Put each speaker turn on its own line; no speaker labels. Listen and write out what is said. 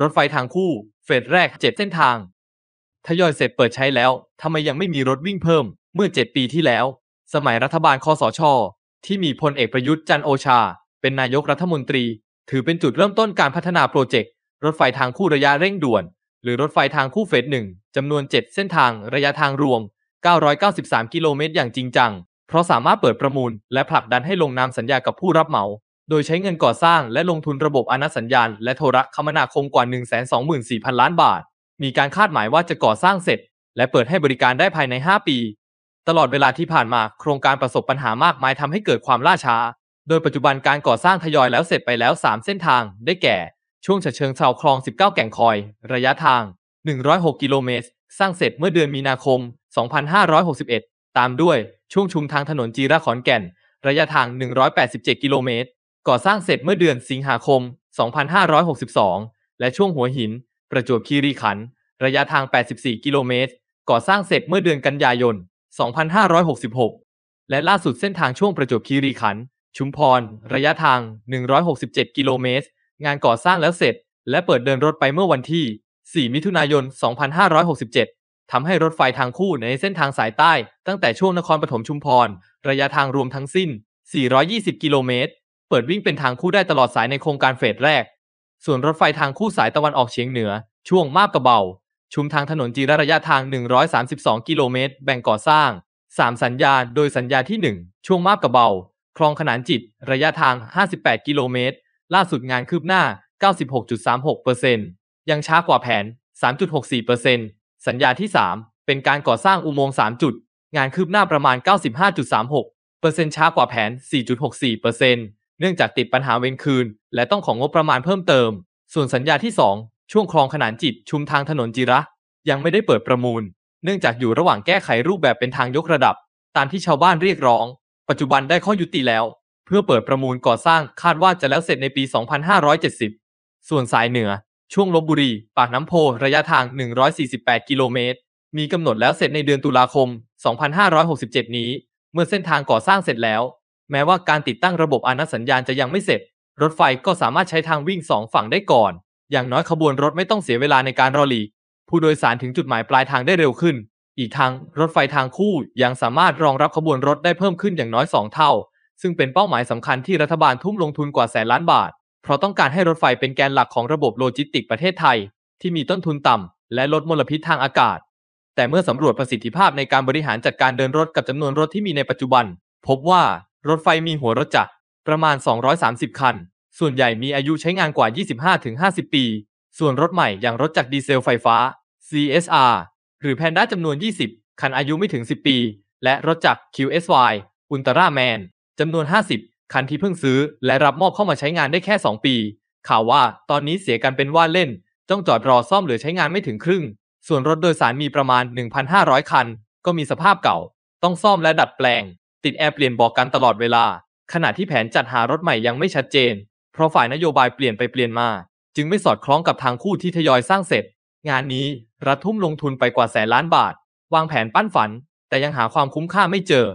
รถไฟทางคู่ เฟสแรก 7 เส้นทางทยอยเสร็จเปิดใช้แล้ว ทำไมยังไม่มีรถวิ่งเพิ่มเมื่อ 7 ปีที่แล้ว สมัยรัฐบาลคอสช ที่มีพลเอกประยุทธ์ จันโอชา เป็นนายกรัฐมนตรี ถือเป็นจุดเริ่มต้นการพัฒนาโปรเจกต์รถไฟทางคู่ระยะเร่งด่วน หรือรถไฟทางคู่เฟสหนึ่งจำนวน 7 เส้นทาง ระยะทางรวม 993 กิโลเมตร อย่างจริงจัง เพราะสามารถเปิดประมูล และผลักดันให้ลงนามสัญญากับผู้รับเหมาโดยใช้เงินก่อสร้างและลงทุนระบบอนัสัญญาณและโทรคมนาคมกว่า 124,000 ล้านบาท มีการคาดหมายว่าจะก่อสร้างเสร็จ และเปิดให้บริการได้ภายใน 5 ปี ตลอดเวลาที่ผ่านมาโครงการประสบปัญหามากมายทำให้เกิดความล่าช้า โดยปัจจุบันการก่อสร้างทยอยแล้วเสร็จไปแล้ว 3 เส้นทางได้แก่ ช่วงฉะเชิงเซาคลอง 19 แก่งคอย ระยะทาง106กิโลเมตรสร้างเสร็จเมื่อเดือนมีนาคม2561ตามด้วยช่วงชุมทางถนนจีระขอนแก่น ระยะทาง187กิโลเมตรก่อสร้างเสร็จเมื่อเดือนสิงหาคม 2562 และช่วงหัวหิน ประจวบคีรีขันธ์ ระยะทาง 84 กิโลเมตร ก่อสร้างเสร็จเมื่อเดือนกันยายน 2566 และล่าสุดเส้นทางช่วงประจวบคีรีขันธ์ ชุมพร ระยะทาง 167 กิโลเมตร งานก่อสร้างแล้วเสร็จและเปิดเดินรถไปเมื่อวันที่ 4 มิถุนายน 2567 ทำให้รถไฟทางคู่ในเส้นทางสายใต้ ตั้งแต่ช่วงนครปฐมชุมพร ระยะทางรวมทั้งสิ้น 420 กิโลเมตรเปิดวิ่งเป็นทางคู่ได้ตลอดสายในโครงการเฟสแรก ส่วนรถไฟทางคู่สายตะวันออกเฉียงเหนือ ช่วงมาบกระเบา ชุมทางถนนจีระระยะทาง 132กิโลเมตรแบ่งก่อสร้าง 3 สัญญาโดยสัญญาที่ 1 ช่วงมาบกระเบา คลองขนานจิต ระยะทาง 58กิโลเมตร ล่าสุดงานคืบหน้า 96.36%ยังช้ากว่าแผน 3.64%สัญญาที่ 3 เป็นการก่อสร้างอุโมงค์3จุด งานคืบหน้าประมาณ95.36%ช้ากว่าแผน4.64%เนื่องจากติดปัญหาเวรคืนและต้องของงบประมาณเพิ่มเติม ส่วนสัญญาที่ 2 ช่วงคลองขนานจิตชุมทางถนนจิระยังไม่ได้เปิดประมูล เนื่องจากอยู่ระหว่างแก้ไขรูปแบบเป็นทางยกระดับ ตามที่ชาวบ้านเรียกร้อง ปัจจุบันได้ข้อยุติแล้ว เพื่อเปิดประมูลก่อสร้างคาดว่าจะแล้วเสร็จในปี 2570 ส่วนสายเหนือช่วงลบบุรีปากน้ำโพระยะทาง 148กิโลเมตรมีกำหนดแล้วเสร็จในเดือนตุลาคม 2567 นี้ เมื่อเส้นทางก่อสร้างเสร็จแล้วแม้ว่าการติดตั้งระบบอนุสัญญาณจะยังไม่เสร็จ รถไฟก็สามารถใช้ทางวิ่งสองฝั่งได้ก่อน อย่างน้อยขบวนรถไม่ต้องเสียเวลาในการรอหลีกผู้โดยสารถึงจุดหมายปลายทางได้เร็วขึ้น อีกทางรถไฟทางคู่ยังสามารถรองรับขบวนรถได้เพิ่มขึ้นอย่างน้อย2เท่า ซึ่งเป็นเป้าหมายสำคัญที่รัฐบาลทุ่มลงทุนกว่าแสนล้านบาท เพราะต้องการให้รถไฟเป็นแกนหลักของระบบโลจิสติกประเทศไทยที่มีต้นทุนต่ำและลดมลพิษทางอากาศ แต่เมื่อสำรวจประสิทธิภาพในการบริหารจัดการเดินรถกับจำนวนรถที่มีในปัจจุบัน พบว่ารถไฟมีหัวรถจักรประมาณ 230 คัน ส่วนใหญ่มีอายุใช้งานกว่า 25-50 ปี ส่วนรถใหม่อย่างรถจักรดีเซลไฟฟ้า CSR หรือแพนด้าจำนวน 20 คันอายุไม่ถึง 10 ปี และรถจักร QSY อุลตร้าแมน จำนวน 50 คันที่เพิ่งซื้อและรับมอบเข้ามาใช้งานได้แค่ 2 ปี ข่าวว่าตอนนี้เสียกันเป็นว่าเล่น ต้องจอดรอซ่อมหรือใช้งานไม่ถึงครึ่ง ส่วนรถโดยสารมีประมาณ 1,500 คัน ก็มีสภาพเก่า ต้องซ่อมและดัดแปลงติดแอร์เปลี่ยนบอกกันตลอดเวลา ขณะที่แผนจัดหารถใหม่ยังไม่ชัดเจน เพราะฝ่ายนโยบายเปลี่ยนไปเปลี่ยนมา จึงไม่สอดคล้องกับทางคู่ที่ทยอยสร้างเสร็จ งานนี้รัฐทุ่มลงทุนไปกว่าแสนล้านบาท วางแผนปั้นฝัน แต่ยังหาความคุ้มค่าไม่เจอ